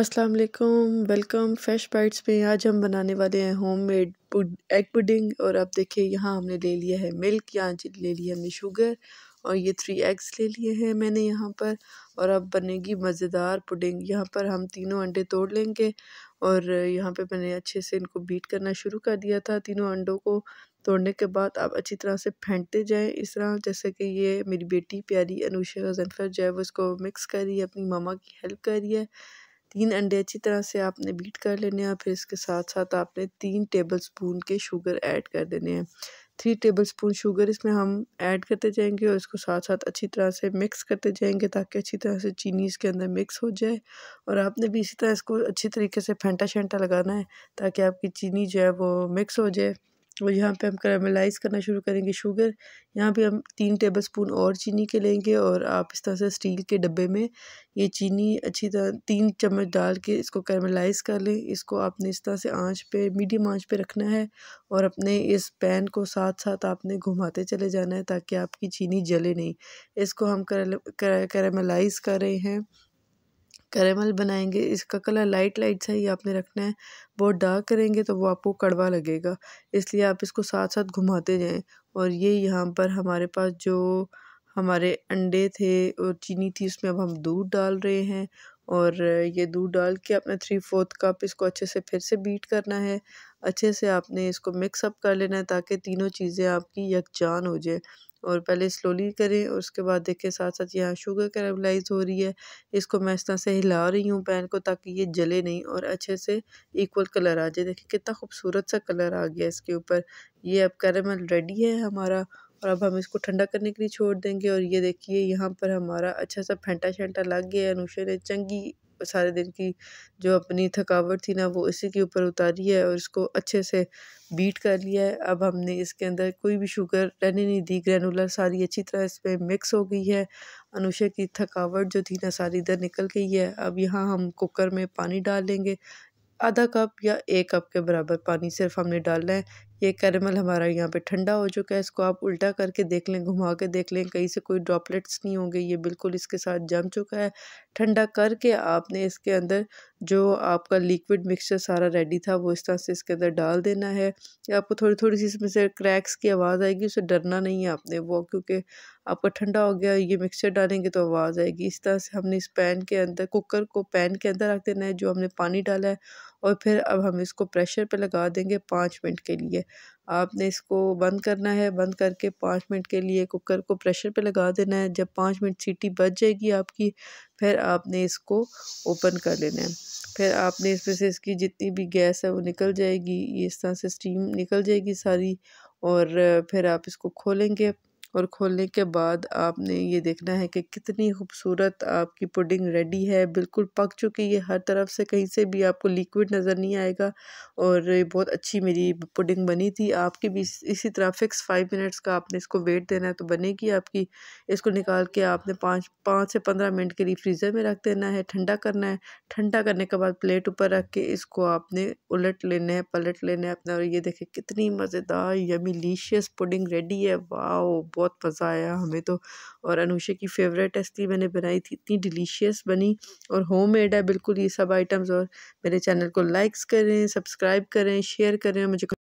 अस्सलाम वालेकुम welcome fresh bytes में आज हम बनाने वाले हैं होममेड पुड एग पुडिंग और अब देखिए यहाँ हमने ले लिया है मिल्क यहाँ ले लिया हमने शुगर और ये थ्री एग्स ले लिए हैं मैंने यहाँ पर और अब बनेगी मज़ेदार पुडिंग यहाँ पर हम तीनों अंडे तोड़ लेंगे और यहाँ पे मैंने अच्छे से इनको बीट करना शुरू कर दिया था तीनों अंडों को तोड़ने के बाद आप अच्छी तरह से फेंटते जाएं इस तरह जैसे कि ये मेरी बेटी प्यारी अनुषा जनफर जो है वो इसको मिक्स कर रही है अपनी मामा की हेल्प कर रही है तीन अंडे अच्छी तरह से आपने बीट कर लेने हैं फिर इसके साथ साथ आपने तीन टेबल स्पून के शुगर ऐड कर देने हैं थ्री टेबल स्पून शुगर इसमें हम ऐड करते जाएंगे और इसको साथ साथ अच्छी तरह से मिक्स करते जाएंगे ताकि अच्छी तरह से चीनी इसके अंदर मिक्स हो जाए और आपने भी इसी तरह इसको अच्छी तरीके से फेंटा शेंटा लगाना है ताकि आपकी चीनी जो है वो मिक्स हो जाए और तो यहाँ पे हम करामलाइज करना शुरू करेंगे शुगर यहाँ पे हम तीन टेबल स्पून और चीनी के लेंगे और आप इस तरह से स्टील के डब्बे में ये चीनी अच्छी तरह तीन चम्मच डाल के इसको कैरमलाइज़ कर लें इसको आपने इस तरह से आंच पे मीडियम आंच पे रखना है और अपने इस पैन को साथ साथ आपने घुमाते चले जाना है ताकि आपकी चीनी जले नहीं इसको हम करमलाइज कर रहे हैं कैरेमल बनाएंगे इसका कलर लाइट लाइट सा ही आपने रखना है बहुत डार्क करेंगे तो वो आपको कड़वा लगेगा इसलिए आप इसको साथ साथ घुमाते जाएं और ये यहाँ पर हमारे पास जो हमारे अंडे थे और चीनी थी उसमें अब हम दूध डाल रहे हैं और ये दूध डाल के आपने थ्री फोर्थ कप इसको अच्छे से फिर से बीट करना है अच्छे से आपने इसको मिक्सअप कर लेना है ताकि तीनों चीज़ें आपकी यकजान हो जाए और पहले स्लोली करें और उसके बाद देखें साथ साथ यहाँ शुगर कैरामलाइज हो रही है इसको मैं इस तरह से हिला रही हूँ पैन को ताकि ये जले नहीं और अच्छे से इक्वल कलर आ जाए देखिए कितना खूबसूरत सा कलर आ गया इसके ऊपर ये अब कैरामल रेडी है हमारा और अब हम इसको ठंडा करने के लिए छोड़ देंगे और ये देखिए यहाँ पर हमारा अच्छा सा फेंटा शेंटा लग गया है ने चंगी सारे दिन की जो अपनी थकावट थी ना वो इसी के ऊपर उतारी है और इसको अच्छे से बीट कर लिया है अब हमने इसके अंदर कोई भी शुगर रहने नहीं दी ग्रैनुलर सारी अच्छी तरह इसमें मिक्स हो गई है अनुषा की थकावट जो थी ना सारी इधर निकल गई है अब यहाँ हम कुकर में पानी डाल लेंगे आधा कप या एक कप के बराबर पानी सिर्फ हमने डालना है ये कैरमल हमारा यहाँ पे ठंडा हो चुका है इसको आप उल्टा करके देख लें घुमा के देख लें कहीं से कोई ड्रॉपलेट्स नहीं होंगे ये बिल्कुल इसके साथ जम चुका है ठंडा करके आपने इसके अंदर जो आपका लिक्विड मिक्सचर सारा रेडी था वो इस तरह से इसके अंदर डाल देना है आपको थोड़ी थोड़ी सी इसमें से क्रैक्स की आवाज़ आएगी उसे डरना नहीं है आपने वो क्योंकि आपका ठंडा हो गया ये मिक्सचर डालेंगे तो आवाज़ आएगी इस तरह से हमने इस पैन के अंदर कुकर को पैन के अंदर रख देना है जो हमने पानी डाला है और फिर अब हम इसको प्रेशर पे लगा देंगे पाँच मिनट के लिए आपने इसको बंद करना है बंद करके पाँच मिनट के लिए कुकर को प्रेशर पे लगा देना है जब पाँच मिनट सीटी बच जाएगी आपकी फिर आपने इसको ओपन कर लेना है फिर आपने इसमें से इसकी जितनी भी गैस है वो निकल जाएगी इस तरह से स्टीम निकल जाएगी सारी और फिर आप इसको खोलेंगे और खोलने के बाद आपने ये देखना है कि कितनी खूबसूरत आपकी पुडिंग रेडी है बिल्कुल पक चुकी है हर तरफ से कहीं से भी आपको लिक्विड नज़र नहीं आएगा और बहुत अच्छी मेरी पुडिंग बनी थी आपकी भी इसी तरह फिक्स फाइव मिनट्स का आपने इसको वेट देना है तो बनेगी आपकी इसको निकाल के आपने पाँच पाँच से पंद्रह मिनट के लिए फ्रीज़र में रख देना है ठंडा करना है ठंडा करने के बाद प्लेट ऊपर रख के इसको आपने उलट लेना है पलट लेना है अपना और ये देखें कितनी मज़ेदार यमिलीशियस पुडिंग रेडी है वाह बहुत मज़ा आया हमें तो और अनुषा की फेवरेट रेसिपी मैंने बनाई थी इतनी डिलीशियस बनी और होम मेड है बिल्कुल ये सब आइटम्स और मेरे चैनल को लाइक्स करें सब्सक्राइब करें शेयर करें मुझे